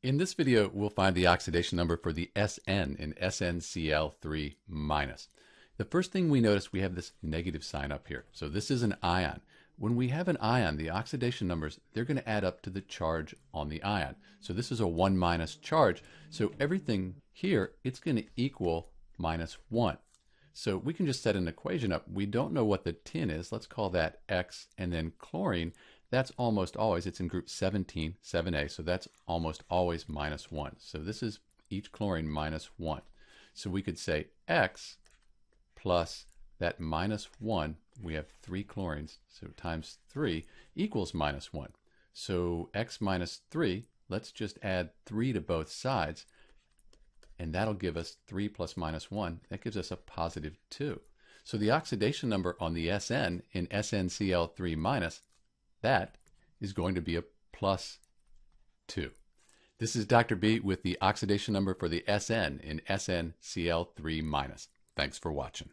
In this video, we'll find the oxidation number for the SN in SNCl3 minus. The first thing we notice, we have this negative sign up here. So this is an ion. When we have an ion, the oxidation numbers, they're going to add up to the charge on the ion. So this is a 1 minus charge. So everything here, it's going to equal minus 1. So we can just set an equation up. We don't know what the tin is. Let's call that X and then chlorine. That's almost always, it's in group 17, 7a, so that's almost always minus 1. So this is each chlorine minus 1. So we could say x plus that minus 1, we have 3 chlorines, so times 3 equals minus 1. So x minus 3, let's just add 3 to both sides, and that'll give us 3 plus minus 1. That gives us a positive 2. So the oxidation number on the SN in SNCl3 minus that is going to be a plus 2. This is Dr. B with the oxidation number for the SN in SNCl3-. Thanks for watching.